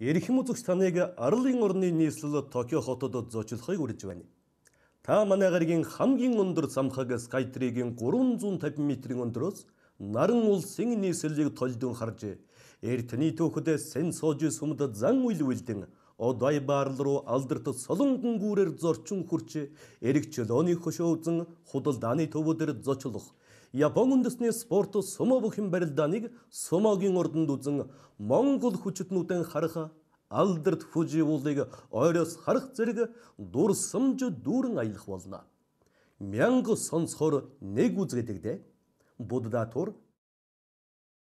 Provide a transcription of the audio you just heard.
Эрхэм үзэгч таныг Арлын орны нийслэл Токио хотод зочлохыг үрдэж байна. Та манай гарагийн хамгийн өндөр замхаг Skytree-гийн 350 метрийн өндөрөөс Наран улсын нийслэлийг толдон харж, Эртний түүхэд Сен Сожи сүмд зан үйлвэлдэн Одой баарл руу алдыртып солонгон гүүрээр зорчин хүрч эрэг чөлөөний хөшөөзөн худалдааны төвөдөр зочлох Япон үндэсний спорт сумо бүхэн барилдааныг сумогийн ордонд үзэн Монгол хүчтнүүдэн харах алдарт Фужиуулыг ойроос харах зэрэг дур сумж дүүрэн аялах болно. Мянга сонсохоор нэг үзгэдэг дээ. Будда тур